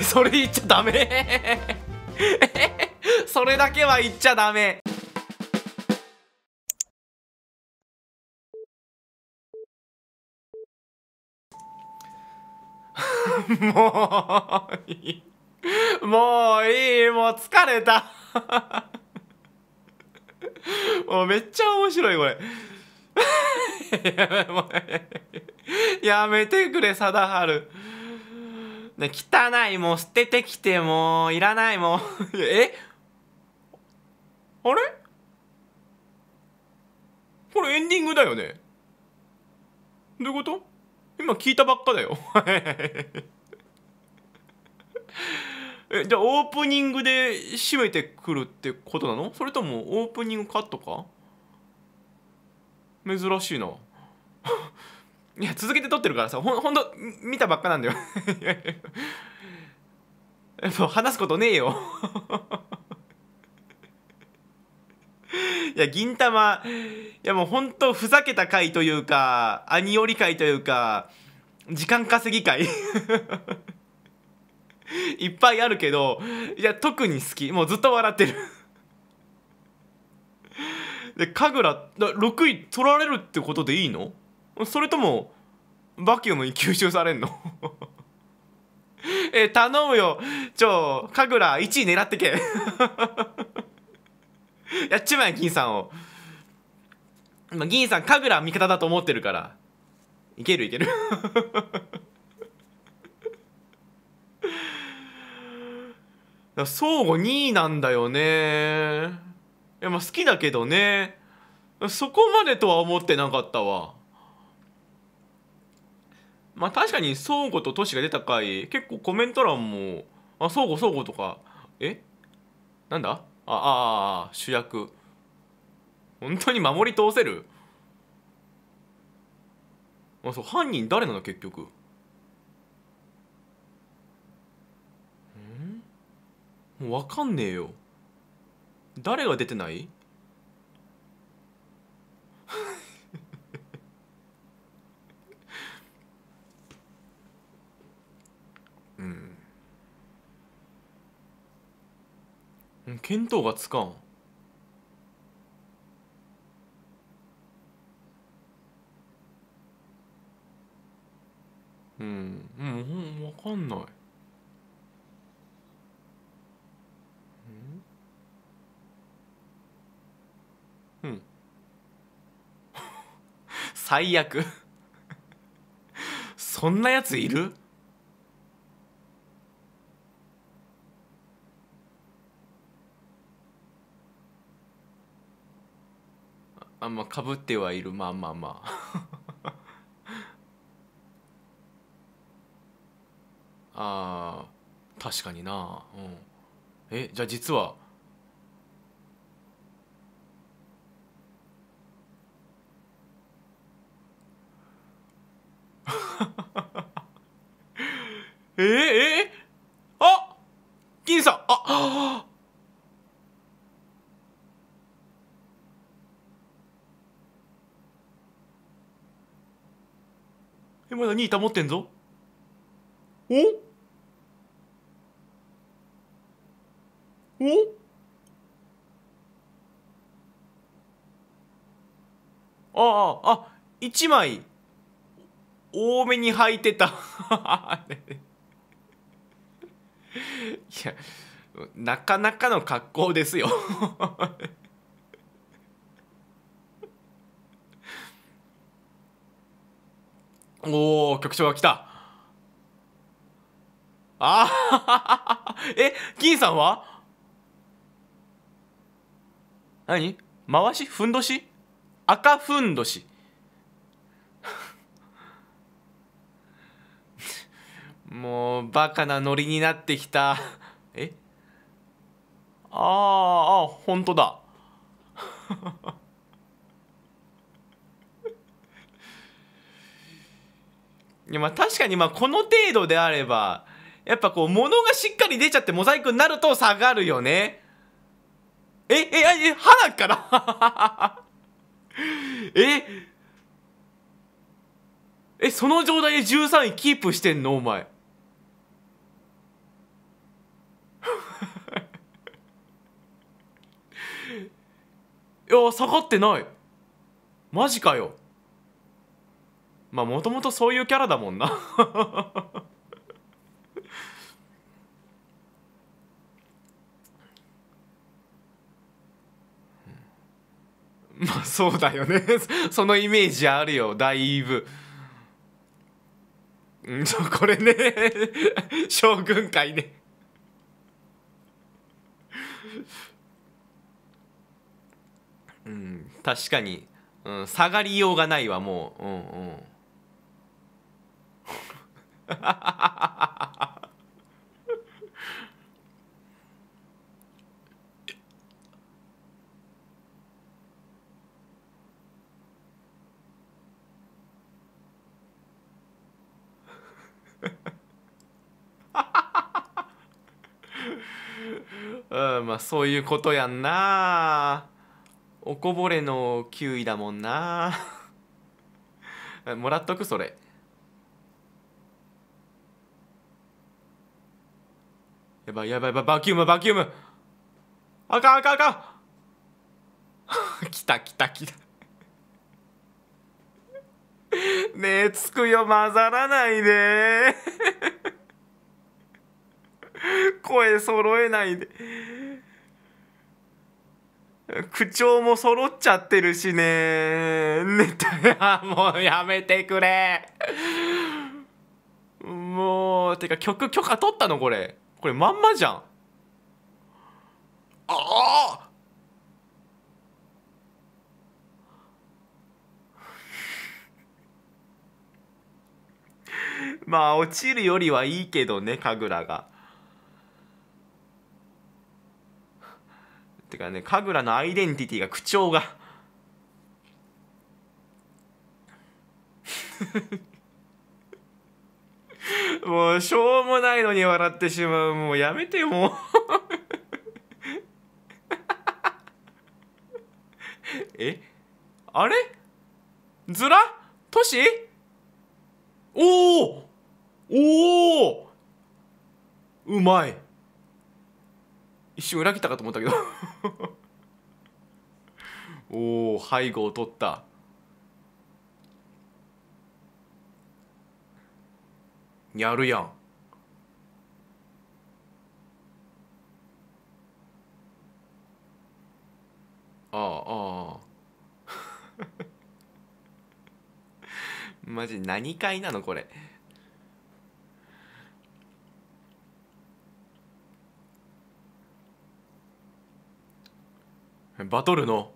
それ言っちゃダメ それだけは言っちゃダメ もういい。もういい。もう疲れた。もうめっちゃ面白い、これ。やめてくれ、貞治。で汚いもう捨ててきてもういらないもう えあれこれエンディングだよねどういうこと今聞いたばっかだよ えじゃあオープニングで締めてくるってことなのそれともオープニングカットか珍しいないや続けて撮ってるからさほんほんと見たばっかなんだよも う話すことねえよいや銀玉いやもうほんとふざけた回というか兄寄り回というか時間稼ぎ回 いっぱいあるけどいや特に好きもうずっと笑ってるで神楽6位取られるってことでいいのそれともバキュームに吸収されんの え頼むよちょ神楽1位狙ってけ やっちまえ銀さんを、まあ、銀さん神楽味方だと思ってるからいけるいける 相互2位なんだよねいやまあ好きだけどねそこまでとは思ってなかったわまあ確かに倉庫と都市が出た回結構コメント欄も「あ倉庫、倉庫とか「えなんだああ主役本当に守り通せるあそう犯人誰なの結局んもう分かんねえよ誰が出てない見当がつかんうんうんわかんないうん 最悪 そんなやついるあんまかぶってはいるまあまあまあ あー確かになうんえじゃあ実は ええー、あ金さんああまだ2板持ってんぞおおあああ1枚多めに履いてた いやなかなかの格好ですよおお局長が来たああ え金さんは何回しふんどし赤ふんどし もうバカなノリになってきたえあーあ本当だやまあ確かにまあこの程度であればやっぱこう物がしっかり出ちゃってモザイクになると下がるよねえええ花から ええその状態で13位キープしてんのお前 いや下がってないマジかよまあもともとそういうキャラだもんな まあそうだよね そのイメージあるよだいぶ。うんそうこれね 将軍会ねうん確かに、うん、下がりようがないわもううんうん うんまあそういうことやんなおこぼれの9位だもんな もらっとくそれやばいやばいバキュームバキュームあかんあかんあかん 来た来た来たねえつくよ混ざらないで 声揃えないで口調も揃っちゃってるしねね たもうやめてくれもうてか曲許可取ったのこれこれまんまじゃんああ まあ落ちるよりはいいけどね神楽が。てかね神楽のアイデンティティが口調が。もう、しょうもないのに笑ってしまう。もうやめてよ、もう。えあれずらとしおおおおうまい一瞬裏切ったかと思ったけど おお背後を取ったやるやんああああ マジ何回なのこれバトルの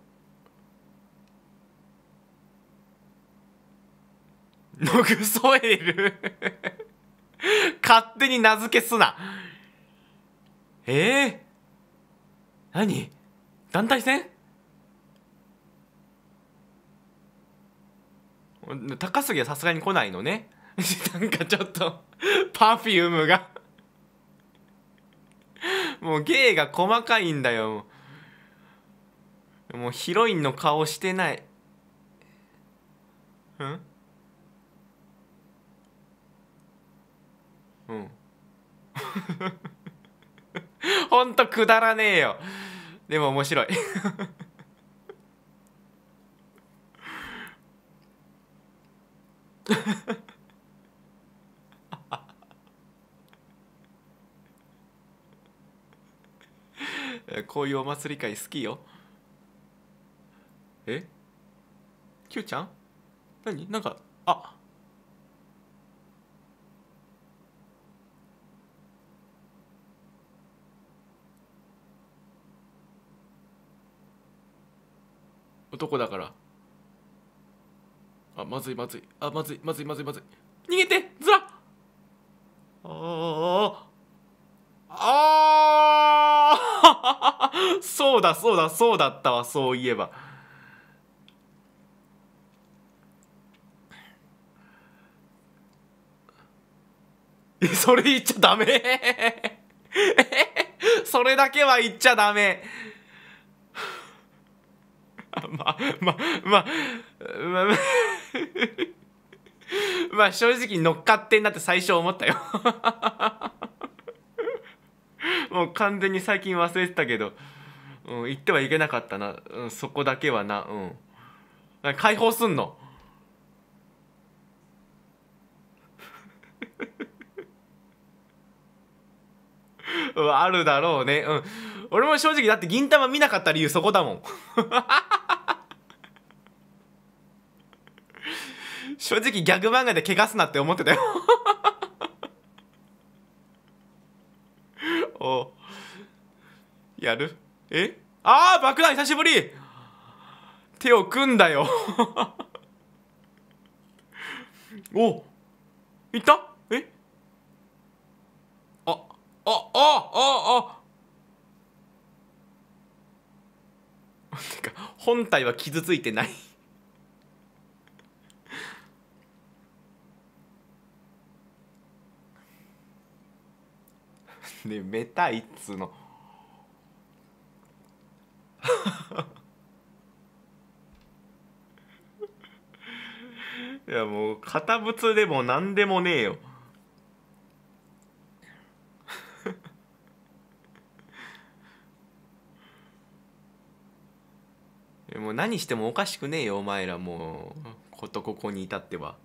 ログソエル」。勝手に名付けすな。ええー、何団体戦高杉はさすがに来ないのね。なんかちょっと、パフュームが もう芸が細かいんだよ。もうヒロインの顔してない。ん ほんとくだらねえよでも面白い こういうお祭り会好きよえキューちゃん何なんかあ男だからあまずいまずいあまずいまずいまずいまずい逃げてずらああ そうだそうだそうだったわそういえばえそれ言っちゃダメ それだけは言っちゃダメまあまあまあまあ、まあまあ正直乗っかってんなって最初思ったよ もう完全に最近忘れてたけど、うん、言ってはいけなかったな、うん、そこだけはなうん解放すんの あるだろうねうん俺も正直だって銀玉見なかった理由そこだもん 正直ギャグ漫画で怪我すなって思ってたよ おやるえああ爆弾久しぶり手を組んだよ おいったえあああああて か本体は傷ついてないねめたいっつうのいやもう堅物でも何でもねえよもう何してもおかしくねえよお前らもうことここに至っては。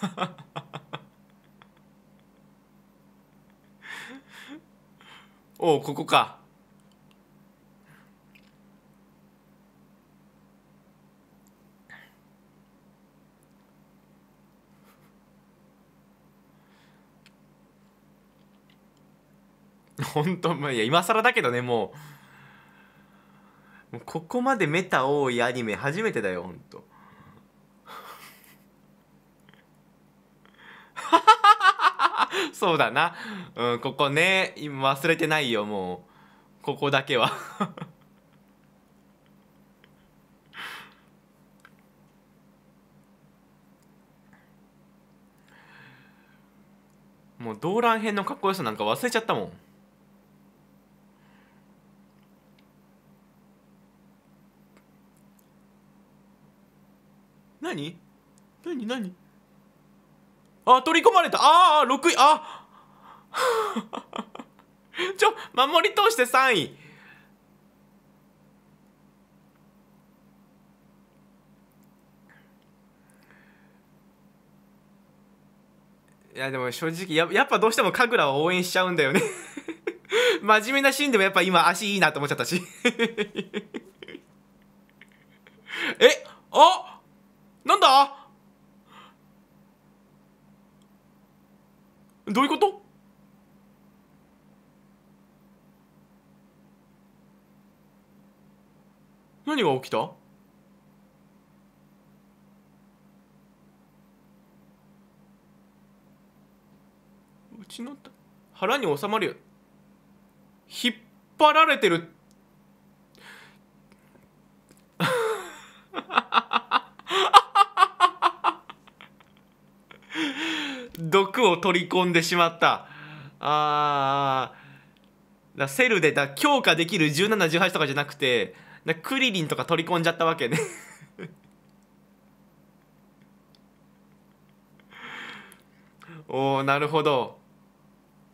おおここか 本当まあいや今更だけどねもうここまでメタ多いアニメ初めてだよほんとそうだなうんここね今忘れてないよもうここだけは もう動乱編のかっこよさなんか忘れちゃったもん何何何あ、取り込まれた。ああ、6位。あ ちょ、守り通して3位。いや、でも正直や、やっぱどうしても神楽を応援しちゃうんだよね 真面目なシーンでもやっぱ今足いいなと思っちゃったし え、あなんだどういうこと何が起きたうちの腹に収まるよ引っ張られてるを取り込んでしまったあだセルでだ強化できる1718とかじゃなくてだクリリンとか取り込んじゃったわけね おおなるほど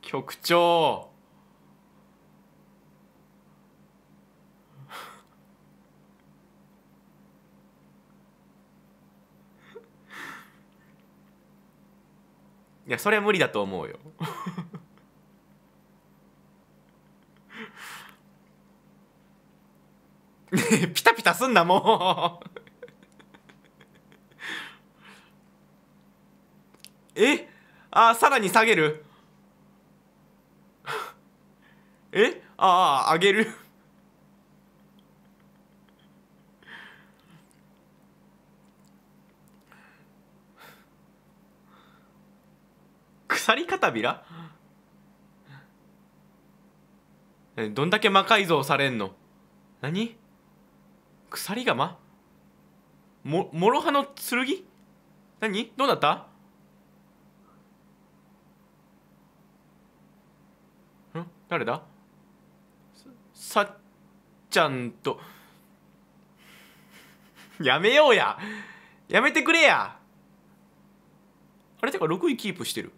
局長いやそれは無理だと思うよ ピタピタすんなもうえあさらに下げるえああ上げる片びらどんだけ魔改造されんの何鎖釜も、もろ刃の剣何どうなったん誰ださっちゃんと やめようややめてくれやあれてか6位キープしてる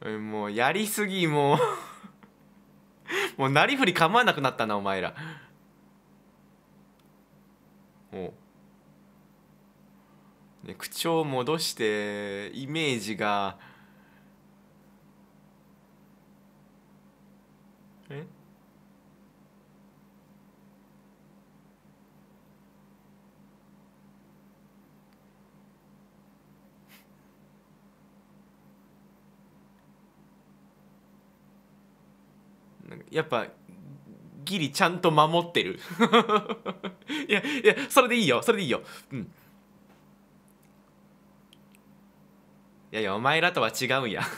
うんもうやりすぎもう もうなりふり構わなくなったなお前らう、ね口調戻してイメージがえやっぱギリちゃんと守ってる いやいやそれでいいよそれでいいようんいやいやお前らとは違うんや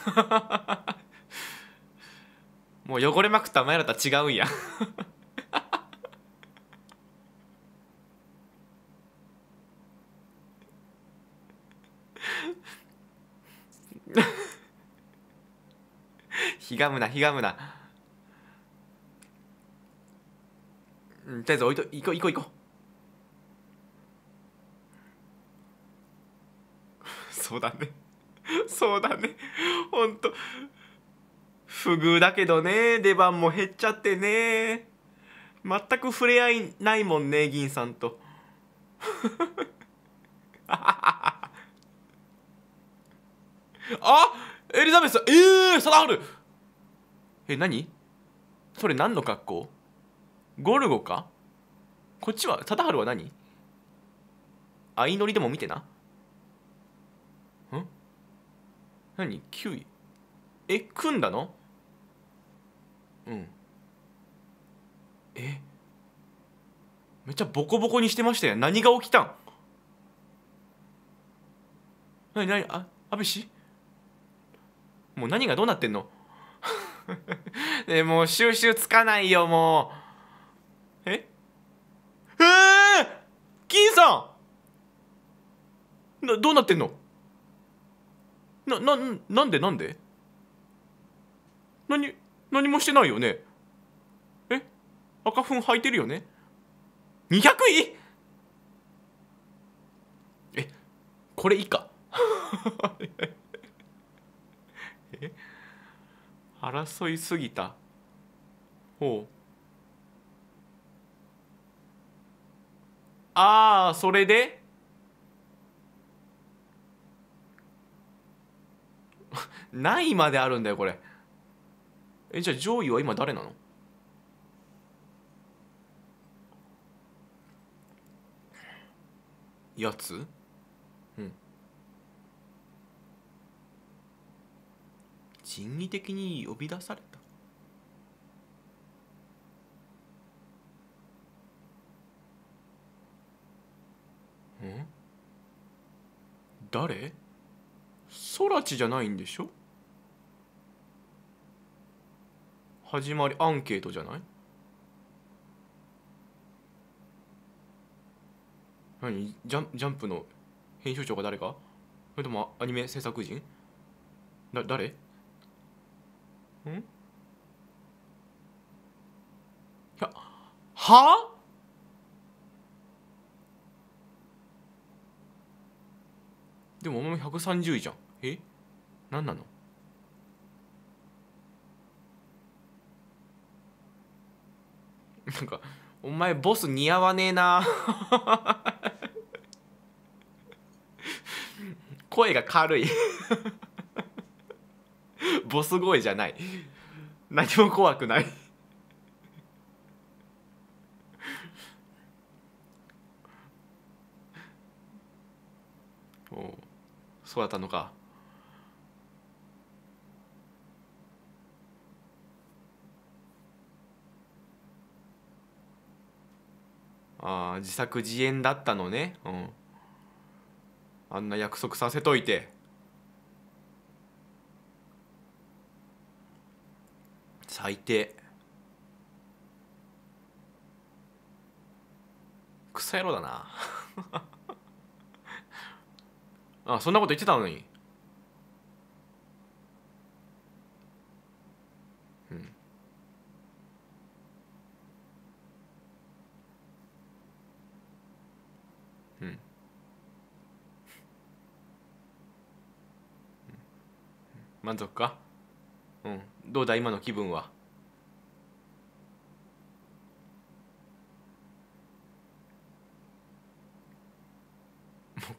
もう汚れまくったお前らとは違うんやひがむなひがむな。うん、とりあえず置いと行こう行こう行こう そうだね そうだねほんと不遇だけどね出番も減っちゃってね全く触れ合いないもんね銀さんと あエリザベスええー、サダハルえ何それ何の格好ゴルゴかこっちは貞治は何相乗りでも見てなん何 ?9 位え組んだのうんえめっちゃボコボコにしてましたよ何が起きたん何何あ安倍氏もう何がどうなってんのね もう収集つかないよもうええー、金さんなどうなってんのな、な、なんでなんで何、何もしてないよねえ赤粉履いてるよね ?200 位え、これ以下 え争いすぎたほうああそれで ないまであるんだよこれえじゃあ上位は今誰なのやつうん人為的に呼び出されん誰ソラチじゃないんでしょ始まりアンケートじゃない何ジャンジャンプの編集長が誰かそれともアニメ制作人だ誰んいやはあでもお前130位じゃんえ何なの なんかお前ボス似合わねえな 声が軽い ボス声じゃない何も怖くないそうだったのかああ自作自演だったのねうんあんな約束させといて最低クソ野郎だな あそんなこと言ってたのにうんうん満足かうんどうだ今の気分は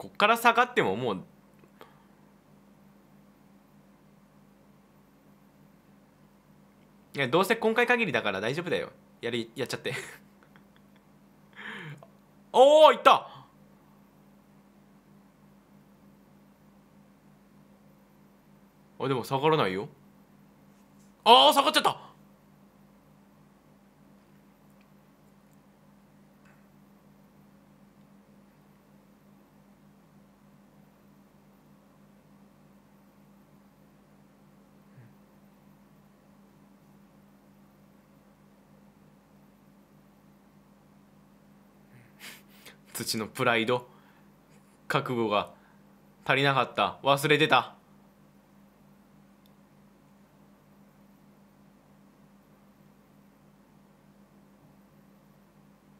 こっから下がってももういやどうせ今回限りだから大丈夫だよやりやっちゃって おおいったあでも下がらないよああ下がっちゃった土のプライド覚悟が足りなかった忘れてた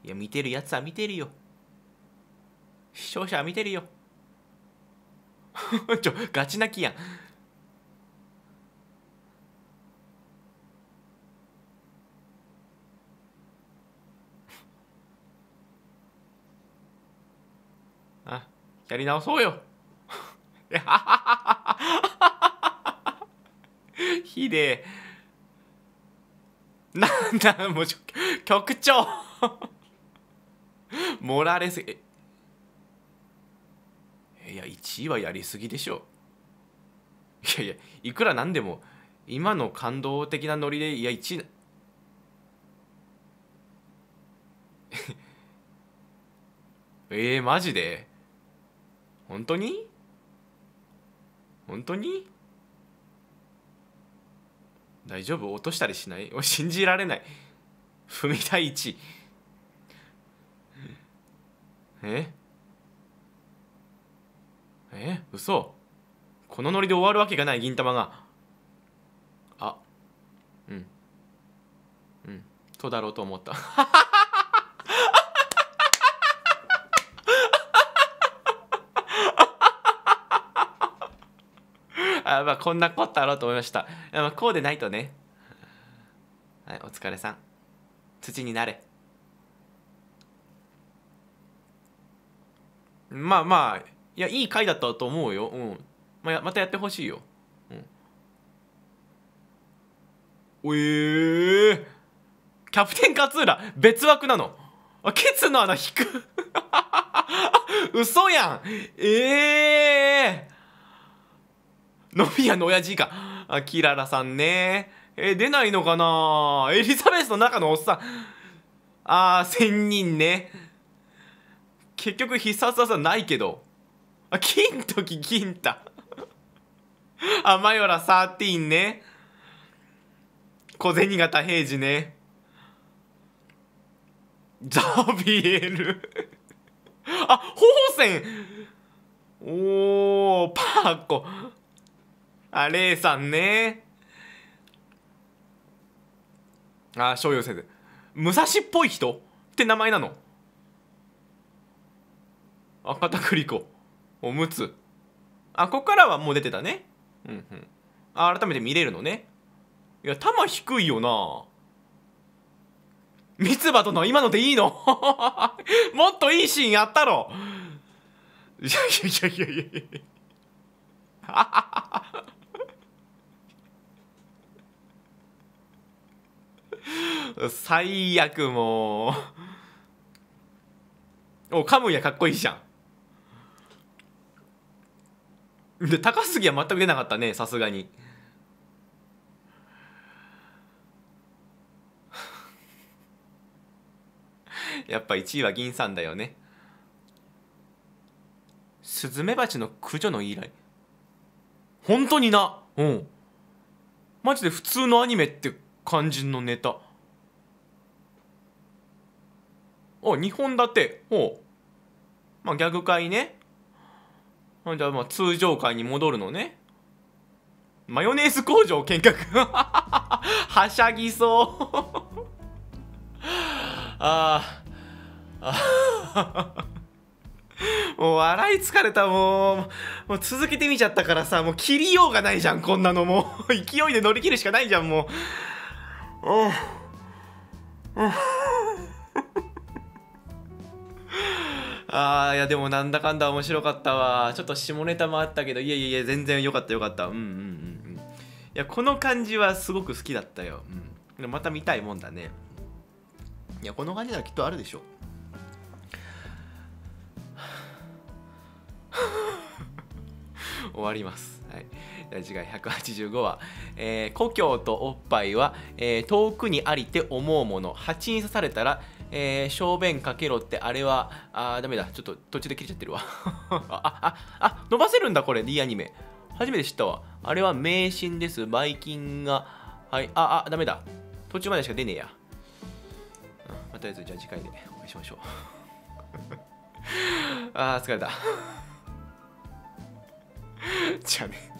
いや見てるやつは見てるよ視聴者は見てるよ ちょガチ泣きやんやり直そうよ ひでえなんだもう局長もられすぎいや1位はやりすぎでしょいやいやいくらなんでも今の感動的なノリでいや1位 えー、マジで本当に本当に大丈夫落としたりしない 信じられない踏み台1ええ嘘このノリで終わるわけがない銀玉があうんうんそうだろうと思った あまあこんなことあろうと思いました。まあ、こうでないとね。はい、お疲れさん。土になれ。まあまあ、いや、いい回だったと思うよ。うん。まあ、またやってほしいよ。うん。おえー、キャプテン勝浦、別枠なの。あ、ケツの穴引く 嘘やんええーのびやの親父か。あ、キララさんね。え、出ないのかなエリザベスの中のおっさん。あー、仙人ね。結局必殺技ないけど。あ、金時銀太。あ、マヨラ13ね。小銭形平次ね。ザビエルあ、宝ん。おー、パーコ。あ、レイさんね。あ、商用先生。武蔵っぽい人って名前なのあ、片栗粉。おむつ。あ、ここからはもう出てたね。うんうん。あ、改めて見れるのね。いや、玉低いよな。三つ葉との今のでいいの もっといいシーンやったろいやいやいやいやいや。最悪もうおカムイかっこいいじゃんで高杉は全く出なかったねさすがにやっぱ1位は銀さんだよねスズメバチの駆除の依頼本当になうんマジで普通のアニメって肝心のネタお2本立てほうまあギャグ会ねじゃあまあ通常会に戻るのねマヨネーズ工場見学 はしゃぎそう ああ もう笑い疲れたもうもう続けてみちゃったからさもう切りようがないじゃんこんなのもう勢いで乗り切るしかないじゃんもう。うんああいやでもなんだかんだ面白かったわちょっと下ネタもあったけどいやいやいや全然良かった良かったうんうんうんうんいやこの感じはすごく好きだったよ、うん、また見たいもんだねいやこの感じならきっとあるでしょ 終わります。はい、次回185話、えー、故郷とおっぱいは、えー、遠くにありて思うもの」「蜂に刺されたらえー、小便かけろってあれは、あー、ダメだ。ちょっと途中で切れちゃってるわ。あ、あ、あ、伸ばせるんだ、これ、D アニメ。初めて知ったわ。あれは迷信です。ばい菌が。はい、あ、あ、ダメだ。途中までしか出ねえや。またやつ、じゃあ次回でお会いしましょう。あー、疲れた。じゃあね。